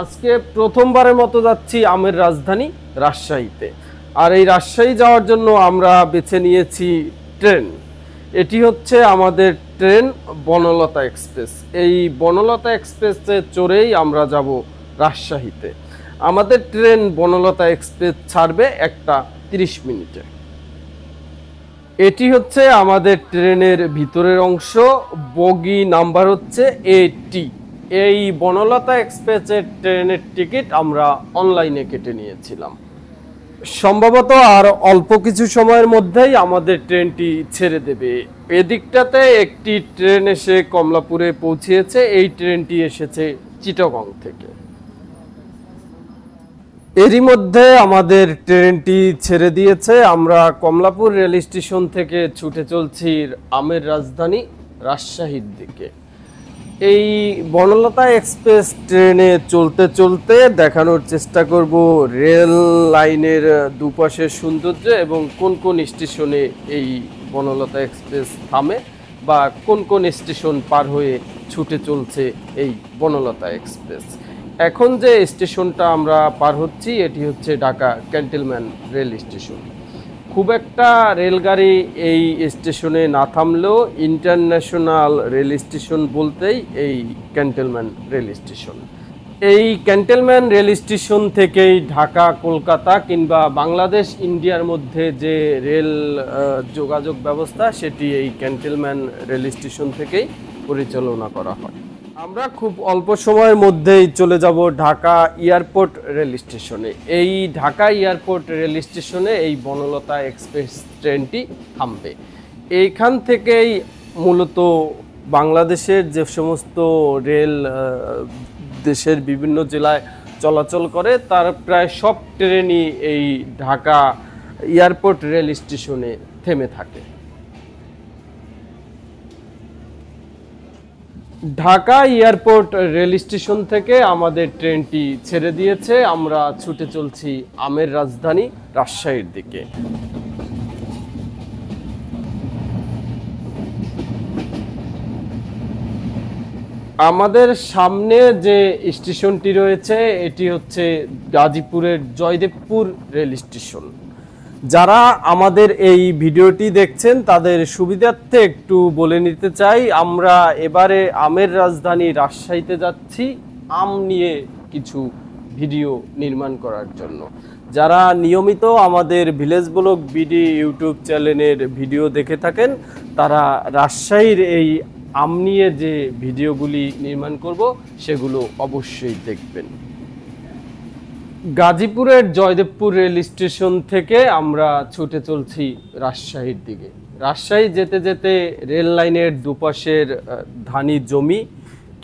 আজকে প্রথমবারের মতো যাচ্ছি আমের রাজধানী রাজশাহীতে আর এই রাজশাহী যাওয়ার জন্য আমরা বেছে নিয়েছি ট্রেন এটি হচ্ছে আমাদের ট্রেন বনলতা এক্সপ্রেস এই বনলতা এক্সপ্রেসে চড়েই আমরা যাব রাজশাহীতে আমাদের ট্রেন বনলতা এক্সপ্রেস ছাড়বে একটা তিরিশ মিনিটে এটি হচ্ছে আমাদের ট্রেনের ভিতরের অংশ বগি নাম্বার হচ্ছে এটি এই বনলতা এক্সপ্রেসের ট্রেনের টিকিট আমরা অনলাইনে কেটে নিয়েছিলাম সম্ভবত আর অল্প কিছু সময়ের মধ্যেই আমাদের ট্রেনটি ছেড়ে দেবে এদিকটাতে একটি ট্রেন এসে কমলাপুরে পৌঁছিয়েছে এই ট্রেনটি এসেছে চিটগং থেকে এরই মধ্যে আমাদের ট্রেনটি ছেড়ে দিয়েছে আমরা কমলাপুর রেল স্টেশন থেকে ছুটে চলছি আমের রাজধানী রাজশাহীর দিকে এই বনলতা এক্সপ্রেস ট্রেনে চলতে চলতে দেখানোর চেষ্টা করব রেল লাইনের দুপাশের সৌন্দর্য এবং কোন কোন স্টেশনে এই বনলতা এক্সপ্রেস থামে বা কোন কোন স্টেশন পার হয়ে ছুটে চলছে এই বনলতা এক্সপ্রেস এখন যে স্টেশনটা আমরা পার হচ্ছি এটি হচ্ছে ঢাকা ক্যান্টেলম্যান রেল স্টেশন খুব একটা রেলগাড়ি এই স্টেশনে না থামলেও ইন্টারন্যাশনাল রেল স্টেশন বলতেই এই ক্যান্টেলম্যান রেল স্টেশন এই ক্যান্টেলম্যান রেল স্টেশন থেকেই ঢাকা কলকাতা কিংবা বাংলাদেশ ইন্ডিয়ার মধ্যে যে রেল যোগাযোগ ব্যবস্থা সেটি এই ক্যান্টেলম্যান রেল স্টেশন থেকেই পরিচালনা করা হয় আমরা খুব অল্প সময়ের মধ্যেই চলে যাব ঢাকা এয়ারপোর্ট রেল স্টেশনে এই ঢাকা এয়ারপোর্ট রেল স্টেশনে এই বনলতা এক্সপ্রেস ট্রেনটি থামবে এইখান থেকেই মূলত বাংলাদেশের যে সমস্ত রেল দেশের বিভিন্ন জেলায় চলাচল করে তার প্রায় সব ট্রেনই এই ঢাকা এয়ারপোর্ট রেল স্টেশনে থেমে থাকে ঢাকা এয়ারপোর্ট রেল স্টেশন থেকে আমাদের ট্রেনটি ছেড়ে দিয়েছে আমরা ছুটে চলছি আমের রাজধানী রাজশাহীর দিকে আমাদের সামনে যে স্টেশনটি রয়েছে এটি হচ্ছে গাজীপুরের জয়দেবপুর রেল স্টেশন যারা আমাদের এই ভিডিওটি দেখছেন তাদের সুবিধার্থে একটু বলে নিতে চাই আমরা এবারে আমের রাজধানী রাজশাহীতে যাচ্ছি আম নিয়ে কিছু ভিডিও নির্মাণ করার জন্য যারা নিয়মিত আমাদের ভিলেজ ব্লক বিডি ইউটিউব চ্যানেলের ভিডিও দেখে থাকেন তারা রাজশাহীর এই আম নিয়ে যে ভিডিওগুলি নির্মাণ করব সেগুলো অবশ্যই দেখবেন গাজীপুরের জয়দেবপুর রেল স্টেশন থেকে আমরা ছুটে চলছি রাজশাহীর দিকে রাজশাহী যেতে যেতে রেল লাইনের দুপাশের ধানি জমি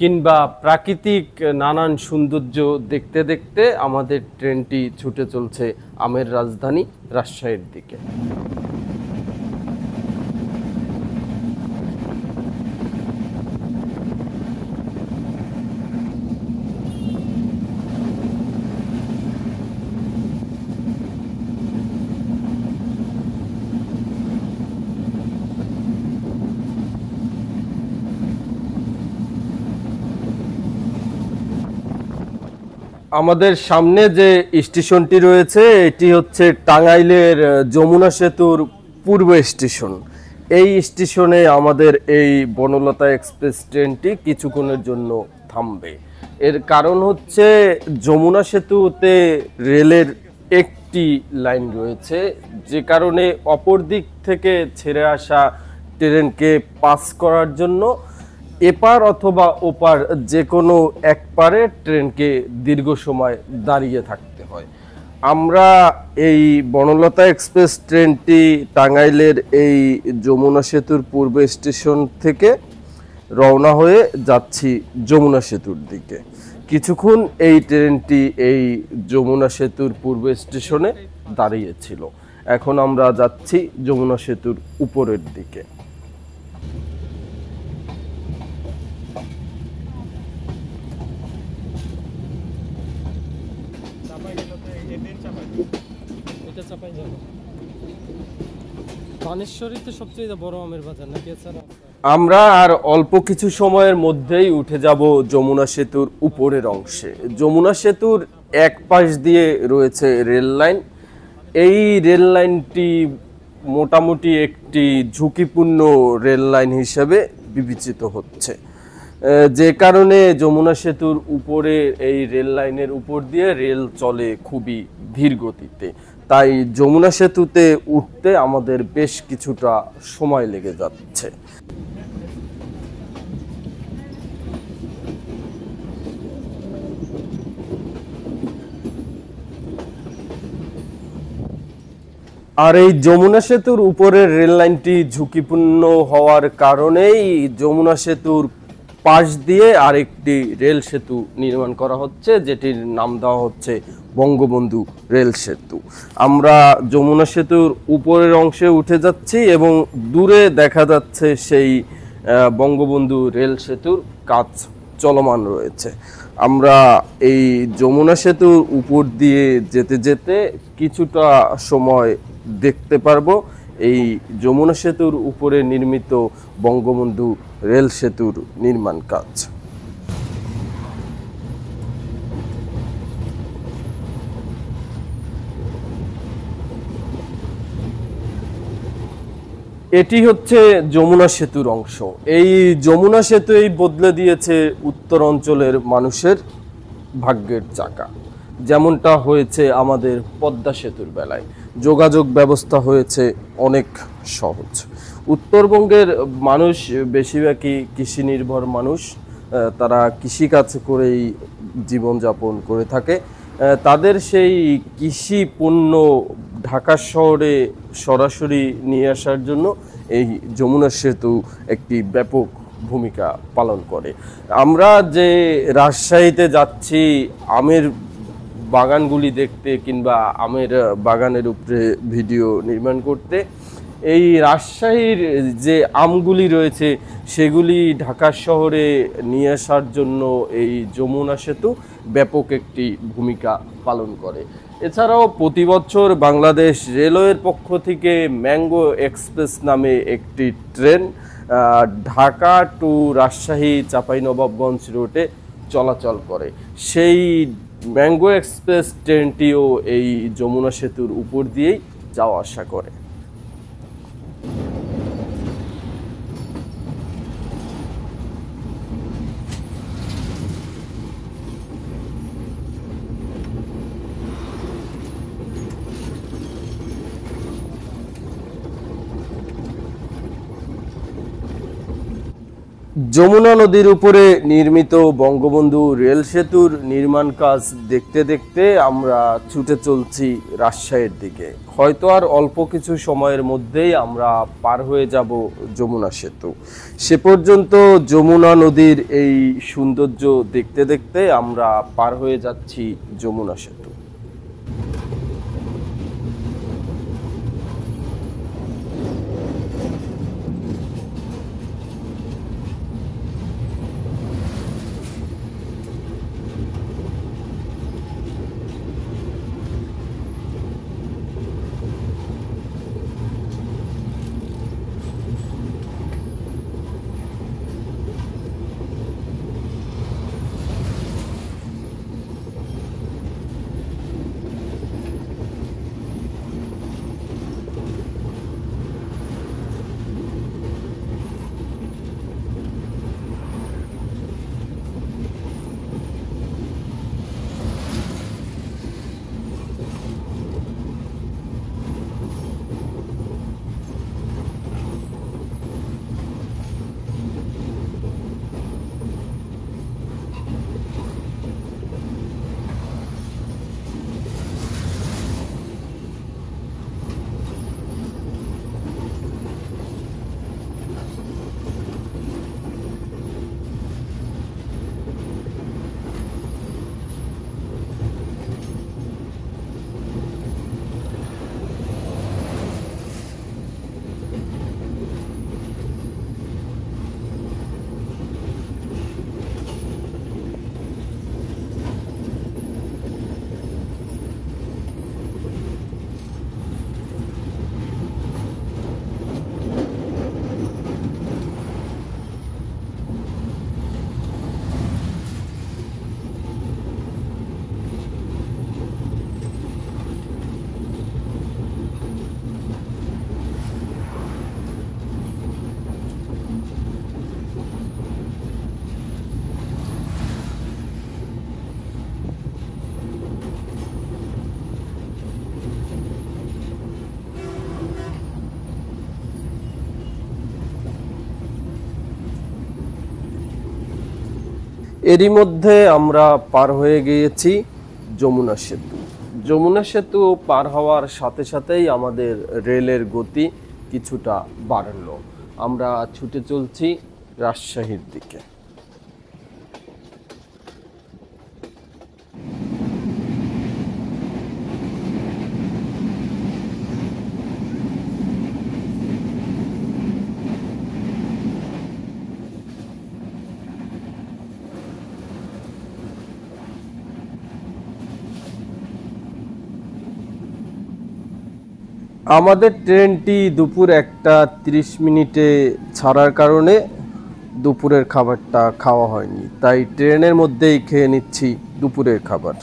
কিংবা প্রাকৃতিক নানান সৌন্দর্য দেখতে দেখতে আমাদের ট্রেনটি ছুটে চলছে আমের রাজধানী রাজশাহীর দিকে আমাদের সামনে যে স্টেশনটি রয়েছে এটি হচ্ছে টাঙ্গাইলের যমুনা সেতুর পূর্ব স্টেশন এই স্টেশনে আমাদের এই বনলতা এক্সপ্রেস ট্রেনটি কিছুক্ষণের জন্য থামবে এর কারণ হচ্ছে যমুনা সেতুতে রেলের একটি লাইন রয়েছে যে কারণে অপর দিক থেকে ছেড়ে আসা ট্রেনকে পাস করার জন্য এপার অথবা ওপার যে কোনো এক ট্রেনকে দীর্ঘ সময় দাঁড়িয়ে থাকতে হয় আমরা এই বনলতা এক্সপ্রেস ট্রেনটি টাঙ্গাইলের এই যমুনা সেতুর পূর্ব স্টেশন থেকে রওনা হয়ে যাচ্ছি যমুনা সেতুর দিকে কিছুক্ষণ এই ট্রেনটি এই যমুনা সেতুর পূর্ব স্টেশনে দাঁড়িয়েছিল এখন আমরা যাচ্ছি যমুনা সেতুর উপরের দিকে আমরা আর অল্প কিছু সময়ের মধ্যেই উঠে যাব যমুনা সেতুর উপরের অংশে যমুনা সেতুর এক পাশ দিয়ে রয়েছে রেল লাইন এই রেল লাইনটি মোটামুটি একটি ঝুঁকিপূর্ণ রেল লাইন হিসেবে বিবেচিত হচ্ছে যে কারণে যমুনা সেতুর উপরে এই রেল লাইনের উপর দিয়ে রেল চলে খুবই ধীর গতিতে তাই যমুনা সেতুতে উঠতে আমাদের বেশ কিছুটা সময় লেগে যাচ্ছে আর এই যমুনা সেতুর উপরের রেল লাইনটি ঝুঁকিপূর্ণ হওয়ার কারণেই যমুনা সেতুর পাশ দিয়ে আরেকটি রেল সেতু নির্মাণ করা হচ্ছে যেটির নাম দেওয়া হচ্ছে বঙ্গবন্ধু রেল সেতু আমরা যমুনা সেতুর উপরের অংশে উঠে যাচ্ছি এবং দূরে দেখা যাচ্ছে সেই বঙ্গবন্ধু রেল সেতুর কাজ চলমান রয়েছে আমরা এই যমুনা সেতুর উপর দিয়ে যেতে যেতে কিছুটা সময় দেখতে পারবো এই যমুনা সেতুর উপরে নির্মিত বঙ্গবন্ধু রেল সেতুর নির্মাণ কাজ এটি হচ্ছে যমুনা সেতুর অংশ এই যমুনা সেতু এই বদলে দিয়েছে উত্তর অঞ্চলের মানুষের ভাগ্যের চাকা যেমনটা হয়েছে আমাদের পদ্মা সেতুর বেলায় যোগাযোগ ব্যবস্থা হয়েছে অনেক সহজ উত্তরবঙ্গের মানুষ বেশিরভাগই কৃষি নির্ভর মানুষ তারা কৃষিকাজ করেই জীবনযাপন করে থাকে তাদের সেই কৃষি পণ্য ঢাকা শহরে সরাসরি নিয়ে আসার জন্য এই যমুনা সেতু একটি ব্যাপক ভূমিকা পালন করে আমরা যে রাজশাহীতে যাচ্ছি আমের বাগানগুলি দেখতে কিংবা আমের বাগানের উপরে ভিডিও নির্মাণ করতে এই রাজশাহীর যে আমগুলি রয়েছে সেগুলি ঢাকা শহরে নিয়ে আসার জন্য এই যমুনা সেতু ব্যাপক একটি ভূমিকা পালন করে এছাড়াও প্রতি বছর বাংলাদেশ রেলওয়ের পক্ষ থেকে ম্যাঙ্গো এক্সপ্রেস নামে একটি ট্রেন ঢাকা টু রাজশাহী চাঁপাইনবাবগঞ্জ রোডে চলাচল করে সেই ম্যাঙ্গো এক্সপ্রেস ট্রেনটিও এই যমুনা সেতুর উপর দিয়েই যাওয়া আসা করে যমুনা নদীর উপরে নির্মিত বঙ্গবন্ধু রেল সেতুর নির্মাণ কাজ দেখতে দেখতে আমরা ছুটে চলছি রাজশাহীর দিকে হয়তো আর অল্প কিছু সময়ের মধ্যেই আমরা পার হয়ে যাব যমুনা সেতু সে পর্যন্ত যমুনা নদীর এই সৌন্দর্য দেখতে দেখতে আমরা পার হয়ে যাচ্ছি যমুনা সেতু এরই মধ্যে আমরা পার হয়ে গিয়েছি যমুনা সেতু যমুনা সেতু পার হওয়ার সাথে সাথেই আমাদের রেলের গতি কিছুটা বাড়ল আমরা ছুটে চলছি রাজশাহীর দিকে আমাদের ট্রেনটি দুপুর একটা তিরিশ মিনিটে ছাড়ার কারণে দুপুরের খাবারটা খাওয়া হয়নি তাই ট্রেনের মধ্যেই খেয়ে নিচ্ছি দুপুরের খাবার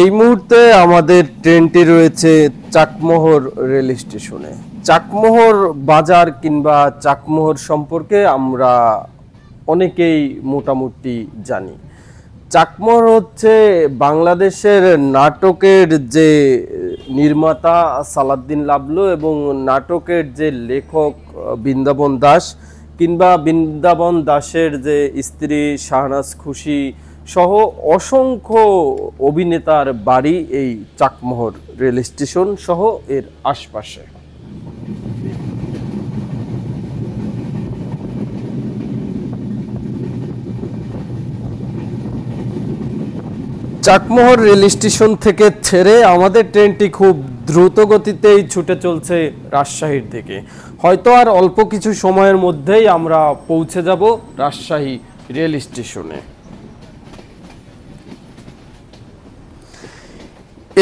এই মুহূর্তে আমাদের ট্রেনটি রয়েছে চাকমোহর রেল স্টেশনে চাকমোহর বাজার কিংবা চাকমোহর সম্পর্কে আমরা অনেকেই মোটামুটি জানি চাকমোহর হচ্ছে বাংলাদেশের নাটকের যে নির্মাতা সালাদ্দিন লাবলু এবং নাটকের যে লেখক বৃন্দাবন দাস কিংবা বৃন্দাবন দাসের যে স্ত্রী শাহনাজ খুশি সহ অসংখ্য অভিনেতার বাড়ি এই চাকমোহর রেল স্টেশন সহ এর আশপাশে চাকমোহর রেল স্টেশন থেকে ছেড়ে আমাদের ট্রেনটি খুব দ্রুত গতিতেই ছুটে চলছে রাজশাহীর দিকে হয়তো আর অল্প কিছু সময়ের মধ্যেই আমরা পৌঁছে যাব রাজশাহী রেল স্টেশনে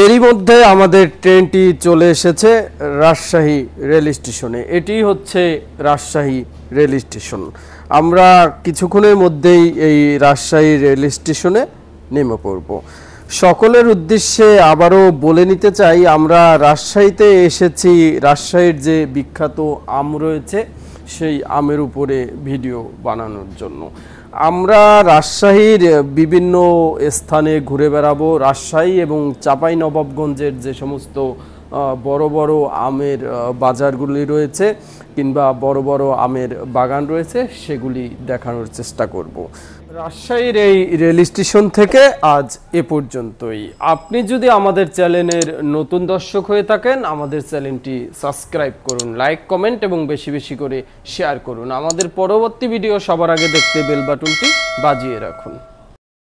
এরই মধ্যে আমাদের ট্রেনটি চলে এসেছে রাজশাহী রেল স্টেশনে এটি হচ্ছে রাজশাহী রেল স্টেশন আমরা কিছুক্ষণের মধ্যেই এই রাজশাহী রেল স্টেশনে নেমে পড়ব সকলের উদ্দেশ্যে আবারও বলে নিতে চাই আমরা রাজশাহীতে এসেছি রাজশাহীর যে বিখ্যাত আম রয়েছে সেই আমের উপরে ভিডিও বানানোর জন্য আমরা রাজশাহীর বিভিন্ন স্থানে ঘুরে বেড়াবো রাজশাহী এবং চাপাই নবাবগঞ্জের যে সমস্ত বড় বড় আমের বাজারগুলি রয়েছে কিংবা বড় বড় আমের বাগান রয়েছে সেগুলি দেখানোর চেষ্টা করব রাজশাহীর এই রেল স্টেশন থেকে আজ এ পর্যন্তই আপনি যদি আমাদের চ্যানেলের নতুন দর্শক হয়ে থাকেন আমাদের চ্যানেলটি সাবস্ক্রাইব করুন লাইক কমেন্ট এবং বেশি বেশি করে শেয়ার করুন আমাদের পরবর্তী ভিডিও সবার আগে দেখতে বেল বাটনটি বাজিয়ে রাখুন